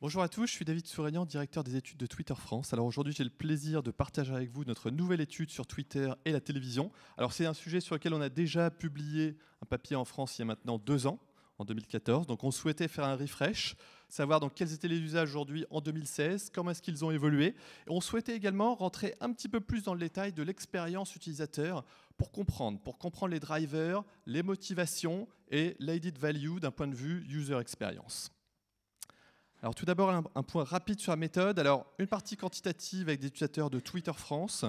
Bonjour à tous, je suis David Souraignan, directeur des études de Twitter France. Alors aujourd'hui, j'ai le plaisir de partager avec vous notre nouvelle étude sur Twitter et la télévision. Alors c'est un sujet sur lequel on a déjà publié un papier en France il y a maintenant deux ans, en 2014. Donc on souhaitait faire un refresh, savoir dans quels étaient les usages aujourd'hui en 2016, comment est-ce qu'ils ont évolué. Et on souhaitait également rentrer un petit peu plus dans le détail de l'expérience utilisateur pour comprendre, pour comprendre les drivers, les motivations et l'added value d'un point de vue user experience. Alors tout d'abord, un, point rapide sur la méthode. Alors une partie quantitative avec des utilisateurs de Twitter France,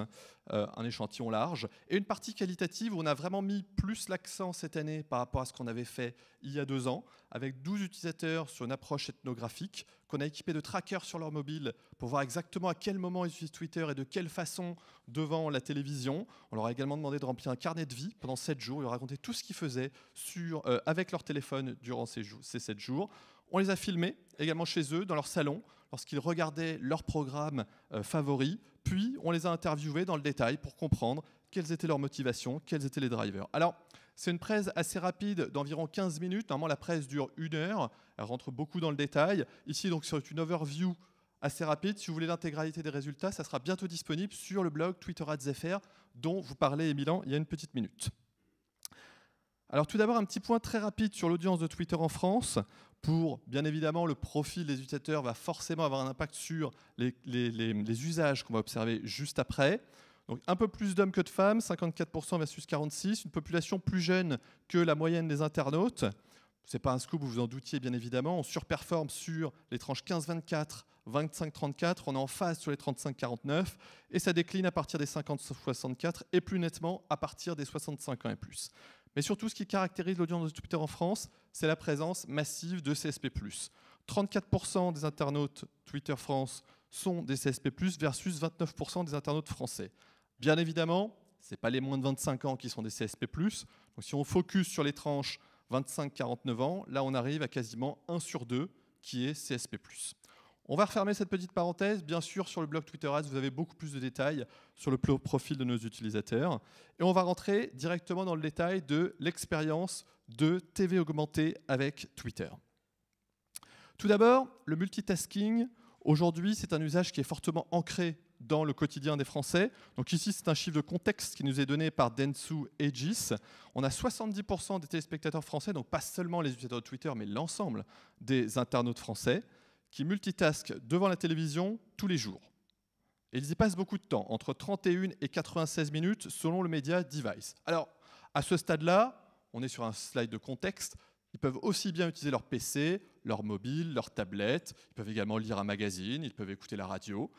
euh, un échantillon large, et une partie qualitative où on a vraiment mis plus l'accent cette année par rapport à ce qu'on avait fait il y a deux ans, avec 12 utilisateurs sur une approche ethnographique qu'on a équipé de trackers sur leur mobile pour voir exactement à quel moment ils utilisent Twitter et de quelle façon devant la télévision. On leur a également demandé de remplir un carnet de vie pendant 7 jours. Ils ont raconté tout ce qu'ils faisaient euh, avec leur téléphone durant ces, jours, 7 jours. On les a filmés également chez eux, dans leur salon, lorsqu'ils regardaient leur programme euh, favori. Puis on les a interviewés dans le détail pour comprendre quelles étaient leurs motivations, quels étaient les drivers. Alors, c'est une presse assez rapide d'environ 15 minutes. Normalement, la presse dure une heure. Elle rentre beaucoup dans le détail. Ici, donc, c'est une overview assez rapide. Si vous voulez l'intégralité des résultats, ça sera bientôt disponible sur le blog Twitter ZFR dont vous parlez, Emilan il y a une petite minute. Alors tout d'abord, un petit point très rapide sur l'audience de Twitter en France. Pour, bien évidemment, le profil des utilisateurs va forcément avoir un impact sur les usages qu'on va observer juste après. Donc un peu plus d'hommes que de femmes, 54% versus 46, une population plus jeune que la moyenne des internautes. Ce n'est pas un scoop, vous vous en doutiez bien évidemment. On surperforme sur les tranches 15-24, 25-34, on est en phase sur les 35-49, et ça décline à partir des 50-64, et plus nettement à partir des 65 ans et plus. Mais surtout, ce qui caractérise l'audience de Twitter en France, c'est la présence massive de CSP+. 34% des internautes Twitter France sont des CSP+, versus 29% des internautes français. Bien évidemment, ce n'est pas les moins de 25 ans qui sont des CSP+. Donc si on focus sur les tranches 25-49 ans, là on arrive à quasiment 1 sur 2 qui est CSP+. On va refermer cette petite parenthèse. Bien sûr, sur le blog Twitter Ads, vous avez beaucoup plus de détails sur le profil de nos utilisateurs. Et on va rentrer directement dans le détail de l'expérience de TV augmentée avec Twitter. Tout d'abord, le multitasking. Aujourd'hui, c'est un usage qui est fortement ancré dans le quotidien des Français. Donc ici, c'est un chiffre de contexte qui nous est donné par Dentsu Aegis. On a 70% des téléspectateurs français, donc pas seulement les utilisateurs de Twitter, mais l'ensemble des internautes français, qui multitaskent devant la télévision tous les jours. Et ils y passent beaucoup de temps, entre 31 et 96 minutes selon le média Device. Alors, à ce stade-là, on est sur un slide de contexte, ils peuvent aussi bien utiliser leur PC, leur mobile, leur tablette, ils peuvent également lire un magazine, ils peuvent écouter la radio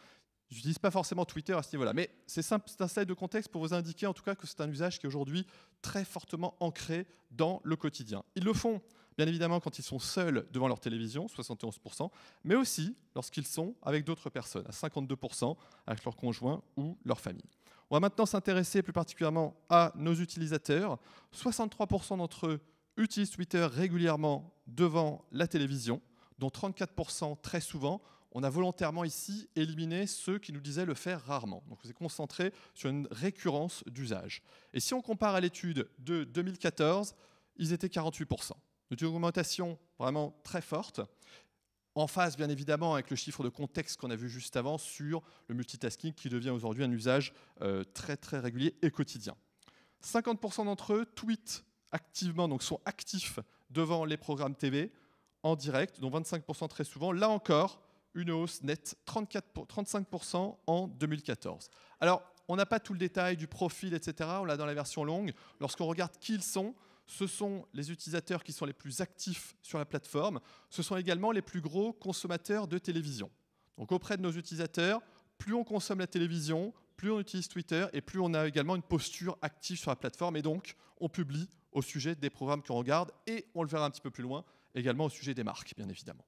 n'utilisent pas forcément Twitter à ce niveau-là, mais c'est un slide de contexte pour vous indiquer en tout cas que c'est un usage qui est aujourd'hui très fortement ancré dans le quotidien. Ils le font bien évidemment quand ils sont seuls devant leur télévision, 71%, mais aussi lorsqu'ils sont avec d'autres personnes, à 52%, avec leur conjoint ou leur famille. On va maintenant s'intéresser plus particulièrement à nos utilisateurs. 63% d'entre eux utilisent Twitter régulièrement devant la télévision, dont 34% très souvent, on a volontairement ici éliminé ceux qui nous disaient le faire rarement. Donc on s'est concentré sur une récurrence d'usage. Et si on compare à l'étude de 2014, ils étaient 48%. une augmentation vraiment très forte, en face bien évidemment avec le chiffre de contexte qu'on a vu juste avant sur le multitasking qui devient aujourd'hui un usage euh, très très régulier et quotidien. 50% d'entre eux tweetent activement, donc sont actifs devant les programmes TV en direct, dont 25% très souvent. Là encore, une hausse nette 34 35% en 2014. Alors, on n'a pas tout le détail du profil, etc. On l'a dans la version longue. Lorsqu'on regarde qui ils sont, ce sont les utilisateurs qui sont les plus actifs sur la plateforme. Ce sont également les plus gros consommateurs de télévision. Donc auprès de nos utilisateurs, plus on consomme la télévision, plus on utilise Twitter et plus on a également une posture active sur la plateforme. Et donc, on publie au sujet des programmes qu'on regarde et on le verra un petit peu plus loin également au sujet des marques, bien évidemment.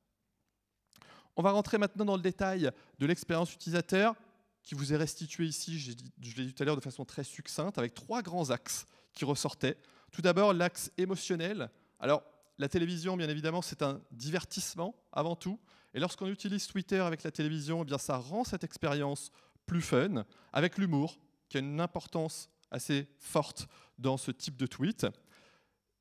On va rentrer maintenant dans le détail de l'expérience utilisateur qui vous est restituée ici, je l'ai dit tout à l'heure de façon très succincte, avec trois grands axes qui ressortaient. Tout d'abord, l'axe émotionnel. Alors, la télévision, bien évidemment, c'est un divertissement avant tout. Et lorsqu'on utilise Twitter avec la télévision, eh bien, ça rend cette expérience plus fun, avec l'humour, qui a une importance assez forte dans ce type de tweet.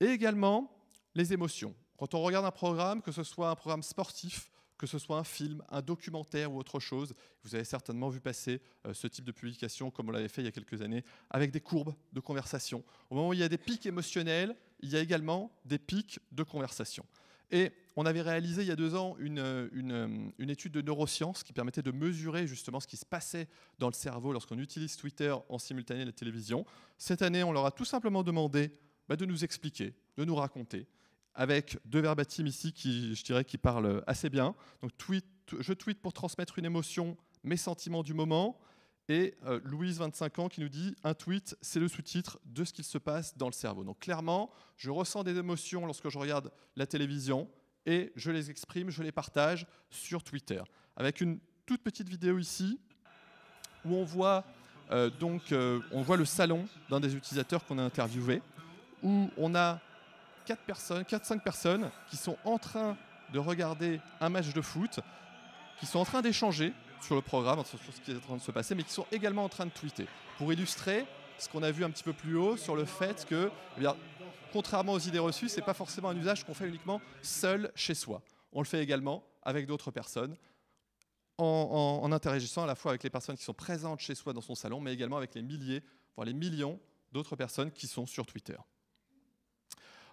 Et également, les émotions. Quand on regarde un programme, que ce soit un programme sportif que ce soit un film, un documentaire ou autre chose. Vous avez certainement vu passer euh, ce type de publication, comme on l'avait fait il y a quelques années, avec des courbes de conversation. Au moment où il y a des pics émotionnels, il y a également des pics de conversation. Et on avait réalisé il y a deux ans une, euh, euh, étude de neurosciences qui permettait de mesurer justement ce qui se passait dans le cerveau lorsqu'on utilise Twitter en simultané à la télévision. Cette année, on leur a tout simplement demandé bah, de nous expliquer, de nous raconter avec deux verbatim ici qui, je dirais, qui parlent assez bien. Donc, tweet, je tweet pour transmettre une émotion, mes sentiments du moment. Et euh, Louise, 25 ans, qui nous dit un tweet, c'est le sous-titre de ce qu'il se passe dans le cerveau. Donc, clairement, je ressens des émotions lorsque je regarde la télévision et je les exprime, je les partage sur Twitter. Avec une toute petite vidéo ici où on voit, euh, donc, euh, on voit le salon d'un des utilisateurs qu'on a interviewé, où on a 4 personnes, quatre 5 personnes qui sont en train de regarder un match de foot, qui sont en train d'échanger sur le programme, sur ce qui est en train de se passer, mais qui sont également en train de tweeter. Pour illustrer ce qu'on a vu un petit peu plus haut sur le fait que, eh bien, contrairement aux idées reçues, ce n'est pas forcément un usage qu'on fait uniquement seul chez soi. On le fait également avec d'autres personnes, en, interagissant à la fois avec les personnes qui sont présentes chez soi dans son salon, mais également avec les milliers, voire les millions d'autres personnes qui sont sur Twitter.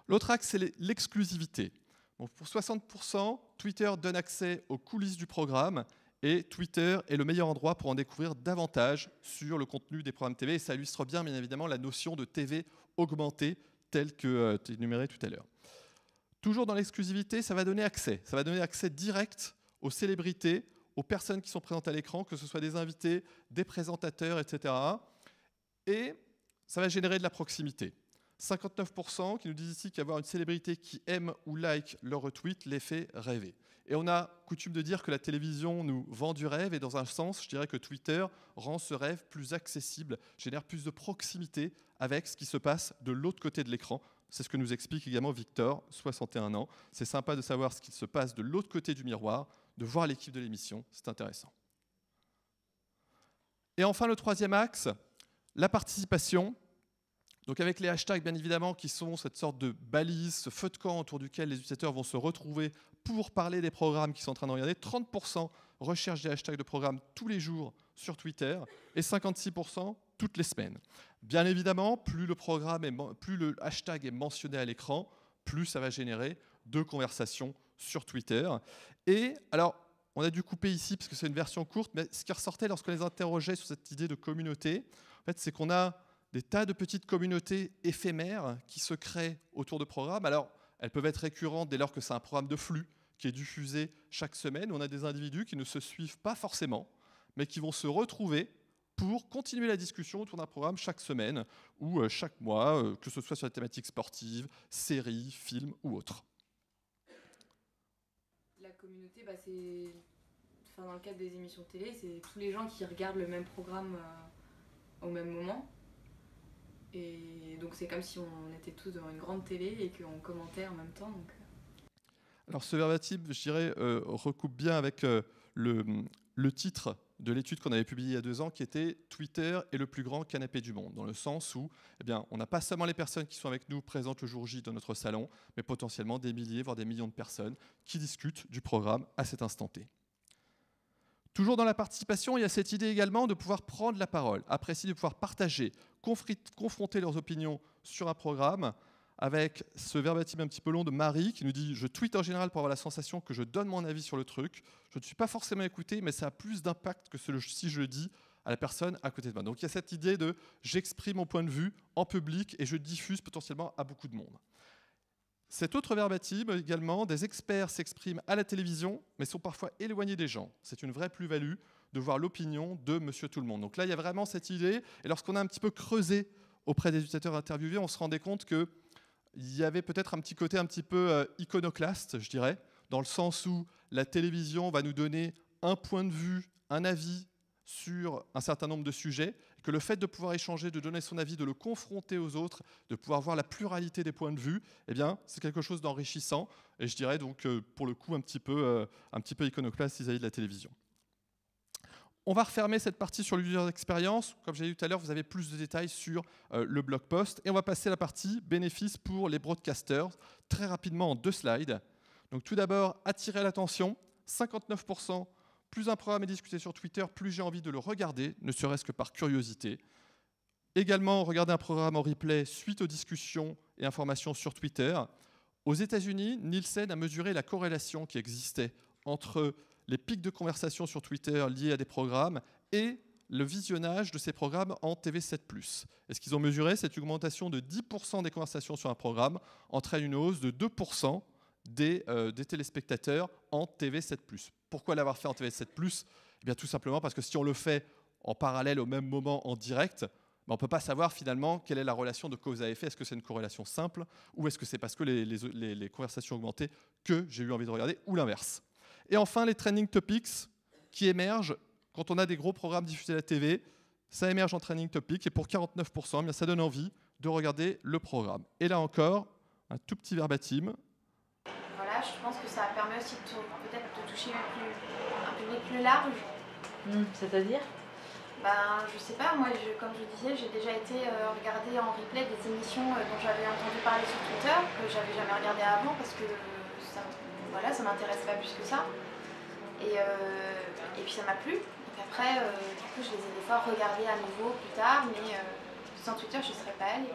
L'autre axe, c'est l'exclusivité. pour 60%, Twitter donne accès aux coulisses du programme et Twitter est le meilleur endroit pour en découvrir davantage sur le contenu des programmes TV. Et ça illustre bien, bien évidemment, la notion de TV augmentée telle que tu euh, tu énumérée tout à l'heure. Toujours dans l'exclusivité, ça va donner accès. Ça va donner accès direct aux célébrités, aux personnes qui sont présentes à l'écran, que ce soit des invités, des présentateurs, etc. Et ça va générer de la proximité. 59% qui nous disent ici qu'avoir une célébrité qui aime ou like leur retweet les fait rêver. Et on a coutume de dire que la télévision nous vend du rêve, et dans un sens, je dirais que Twitter rend ce rêve plus accessible, génère plus de proximité avec ce qui se passe de l'autre côté de l'écran. C'est ce que nous explique également Victor, 61 ans. C'est sympa de savoir ce qu'il se passe de l'autre côté du miroir, de voir l'équipe de l'émission, c'est intéressant. Et enfin, le troisième axe, la participation donc avec les hashtags, bien évidemment, qui sont cette sorte de balise, ce feu de camp autour duquel les utilisateurs vont se retrouver pour parler des programmes qu'ils sont en train de regarder. 30% recherchent des hashtags de programmes tous les jours sur Twitter et 56% toutes les semaines. Bien évidemment, plus le, programme est, plus le hashtag est mentionné à l'écran, plus ça va générer de conversations sur Twitter. Et alors, on a dû couper ici parce que c'est une version courte, mais ce qui ressortait lorsqu'on les interrogeait sur cette idée de communauté, en fait, c'est qu'on a des tas de petites communautés éphémères qui se créent autour de programmes. Alors, elles peuvent être récurrentes dès lors que c'est un programme de flux qui est diffusé chaque semaine. On a des individus qui ne se suivent pas forcément, mais qui vont se retrouver pour continuer la discussion autour d'un programme chaque semaine ou euh, chaque mois, euh, que ce soit sur la thématique sportive, séries, films ou autres. La communauté, bah, c'est, dans le cadre des émissions télé, c'est tous les gens qui regardent le même programme euh, au même moment. Et donc c'est comme si on était tous devant une grande télé et qu'on commentait en même temps. Euh. Alors ce verbatim, je dirais, euh, recoupe bien avec euh, le, titre de l'étude qu'on avait publiée il y a deux ans qui était Twitter est le plus grand canapé du monde, dans le sens où eh bien, on n'a pas seulement les personnes qui sont avec nous présentes le jour J dans notre salon, mais potentiellement des milliers, voire des millions de personnes qui discutent du programme à cet instant T. Toujours dans la participation, il y a cette idée également de pouvoir prendre la parole, apprécier de pouvoir partager, confronter leurs opinions sur un programme avec ce verbatim un petit peu long de Marie qui nous dit Je tweet en général pour avoir la sensation que je donne mon avis sur le truc. Je ne suis pas forcément écouté, mais ça a plus d'impact que si je le dis à la personne à côté de moi. Donc il y a cette idée de j'exprime mon point de vue en public et je diffuse potentiellement à beaucoup de monde. Cet autre verbatim également, des experts s'expriment à la télévision, mais sont parfois éloignés des gens. C'est une vraie plus-value de voir l'opinion de monsieur tout le monde. Donc là, il y a vraiment cette idée. Et lorsqu'on a un petit peu creusé auprès des utilisateurs interviewés, on se rendait compte qu'il y avait peut-être un petit côté un petit peu euh, iconoclaste, je dirais, dans le sens où la télévision va nous donner un point de vue, un avis sur un certain nombre de sujets, que le fait de pouvoir échanger, de donner son avis, de le confronter aux autres, de pouvoir voir la pluralité des points de vue, eh bien, c'est quelque chose d'enrichissant, et je dirais donc euh, pour le coup un petit peu, euh, un petit peu iconoclaste vis-à-vis de la télévision. On va refermer cette partie sur l'user experience. Comme j'ai dit tout à l'heure, vous avez plus de détails sur euh, le blog post. Et on va passer à la partie bénéfices pour les broadcasters, très rapidement en deux slides. Donc tout d'abord, attirer l'attention. 59%, plus un programme est discuté sur Twitter, plus j'ai envie de le regarder, ne serait-ce que par curiosité. Également, regarder un programme en replay suite aux discussions et informations sur Twitter. Aux États-Unis, Nielsen a mesuré la corrélation qui existait entre les pics de conversation sur Twitter liés à des programmes et le visionnage de ces programmes en TV7 ⁇ Et ce qu'ils ont mesuré, cette augmentation de 10% des conversations sur un programme entraîne une hausse de 2% euh, des, téléspectateurs en TV7 ⁇ Pourquoi l'avoir fait en TV7 ⁇ eh bien, Tout simplement parce que si on le fait en parallèle au même moment en direct, ben, on ne peut pas savoir finalement quelle est la relation de cause à effet. Est-ce que c'est une corrélation simple ou est-ce que c'est parce que les, les conversations augmentées que j'ai eu envie de regarder ou l'inverse et enfin, les training topics qui émergent quand on a des gros programmes diffusés à la TV. Ça émerge en training topics et pour 49%, eh bien, ça donne envie de regarder le programme. Et là encore, un tout petit verbatim. Voilà, je pense que ça permet aussi peut-être de toucher un, public plus large. Hmm, c'est-à-dire ben, je sais pas, moi, comme je disais, j'ai déjà été euh, regarder en replay des émissions euh, dont j'avais entendu parler sur Twitter, que j'avais jamais regardé avant parce que voilà, ça m'intéresse pas plus que ça. Et, euh, et puis ça m'a plu. après, euh, du coup, je les ai des fois regardés à nouveau plus tard, mais euh, sans Twitter, je ne serais pas allée.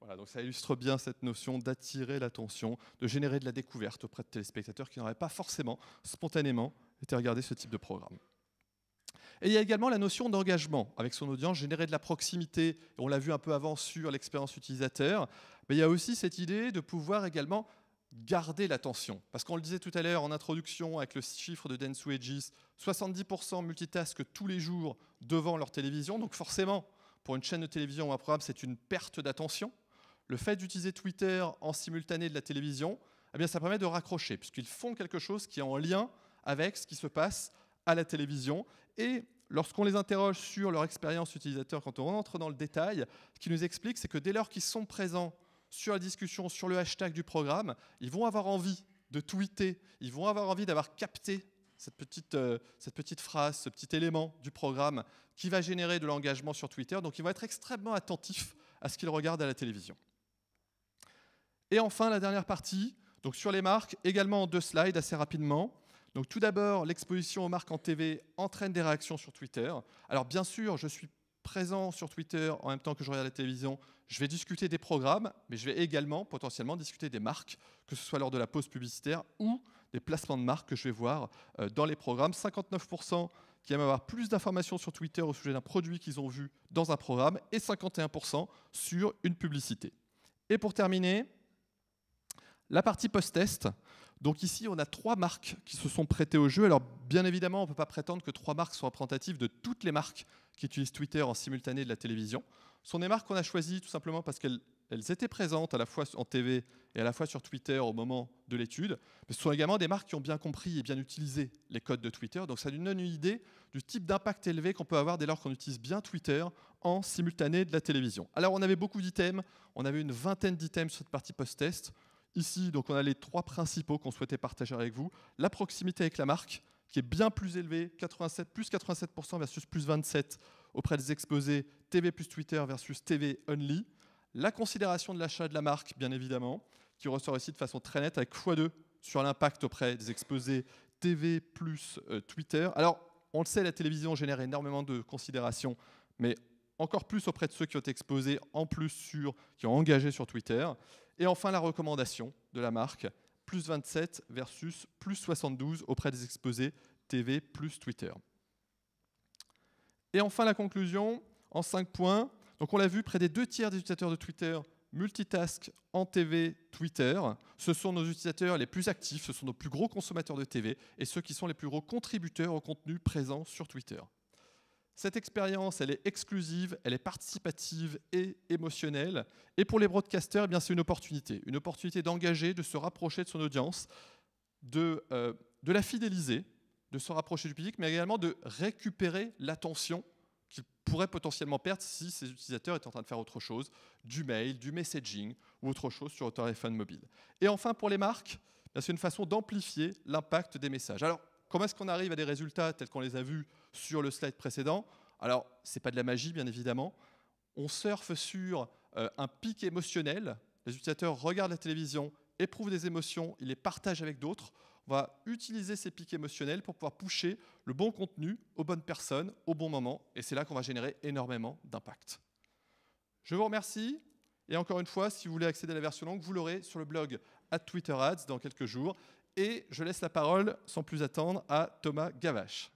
Voilà, donc ça illustre bien cette notion d'attirer l'attention, de générer de la découverte auprès de téléspectateurs qui n'auraient pas forcément, spontanément, été regarder ce type de programme. Et il y a également la notion d'engagement avec son audience, générer de la proximité, on l'a vu un peu avant sur l'expérience utilisateur, mais il y a aussi cette idée de pouvoir également garder l'attention. Parce qu'on le disait tout à l'heure en introduction avec le chiffre de Dentsu Edges, 70% multitask tous les jours devant leur télévision. Donc forcément, pour une chaîne de télévision ou un programme, c'est une perte d'attention. Le fait d'utiliser Twitter en simultané de la télévision, eh bien, ça permet de raccrocher, puisqu'ils font quelque chose qui est en lien avec ce qui se passe à la télévision. Et lorsqu'on les interroge sur leur expérience utilisateur, quand on rentre dans le détail, ce qu'ils nous expliquent, c'est que dès lors qu'ils sont présents sur la discussion, sur le hashtag du programme, ils vont avoir envie de tweeter, ils vont avoir envie d'avoir capté euh, cette petite, phrase, ce petit élément du programme qui va générer de l'engagement sur Twitter. Donc ils vont être extrêmement attentifs à ce qu'ils regardent à la télévision. Et enfin, la dernière partie, donc sur les marques, également deux slides assez rapidement. Donc tout d'abord, l'exposition aux marques en TV entraîne des réactions sur Twitter. Alors bien sûr, je suis présent sur Twitter en même temps que je regarde la télévision. Je vais discuter des programmes, mais je vais également potentiellement discuter des marques, que ce soit lors de la pause publicitaire ou des placements de marques que je vais voir euh, dans les programmes. 59% qui aiment avoir plus d'informations sur Twitter au sujet d'un produit qu'ils ont vu dans un programme et 51% sur une publicité. Et pour terminer, la partie post-test, donc ici, on a trois marques qui se sont prêtées au jeu. Alors bien évidemment, on ne peut pas prétendre que trois marques sont représentatives de toutes les marques qui utilisent Twitter en simultané de la télévision. Ce sont des marques qu'on a choisies tout simplement parce qu'elles étaient présentes à la fois en TV et à la fois sur Twitter au moment de l'étude. Mais ce sont également des marques qui ont bien compris et bien utilisé les codes de Twitter. Donc ça nous donne une idée du type d'impact élevé qu'on peut avoir dès lors qu'on utilise bien Twitter en simultané de la télévision. Alors on avait beaucoup d'items, on avait une vingtaine d'items sur cette partie post-test. Ici, donc, on a les trois principaux qu'on souhaitait partager avec vous. La proximité avec la marque, qui est bien plus élevée, 87, plus 87% versus plus 27% auprès des exposés TV plus Twitter versus TV only. La considération de l'achat de la marque, bien évidemment, qui ressort ici de façon très nette avec x2 sur l'impact auprès des exposés TV plus euh, Twitter. Alors, on le sait, la télévision génère énormément de considérations, mais encore plus auprès de ceux qui ont exposé en plus sur, qui ont engagé sur Twitter. Et enfin, la recommandation de la marque, plus 27 versus plus 72 auprès des exposés TV plus Twitter. Et enfin, la conclusion en 5 points. Donc, on l'a vu, près des deux tiers des utilisateurs de Twitter multitask en TV, Twitter. Ce sont nos utilisateurs les plus actifs, ce sont nos plus gros consommateurs de TV et ceux qui sont les plus gros contributeurs au contenu présent sur Twitter. Cette expérience, elle est exclusive, elle est participative et émotionnelle. Et pour les broadcasters, eh bien c'est une opportunité, une opportunité d'engager, de se rapprocher de son audience, euh, de, la fidéliser, de se rapprocher du public, mais également de récupérer l'attention qu'il pourrait potentiellement perdre si ses utilisateurs étaient en train de faire autre chose, du mail, du messaging ou autre chose sur leur téléphone mobile. Et enfin, pour les marques, eh c'est une façon d'amplifier l'impact des messages. Alors, Comment est-ce qu'on arrive à des résultats tels qu'on les a vus sur le slide précédent Alors, ce n'est pas de la magie, bien évidemment. On surfe sur euh, un pic émotionnel. Les utilisateurs regardent la télévision, éprouvent des émotions, ils les partagent avec d'autres. On va utiliser ces pics émotionnels pour pouvoir pousser le bon contenu aux bonnes personnes au bon moment. Et c'est là qu'on va générer énormément d'impact. Je vous remercie. Et encore une fois, si vous voulez accéder à la version longue, vous l'aurez sur le blog à Twitter Ads dans quelques jours. Et je laisse la parole, sans plus attendre, à Thomas Gavache.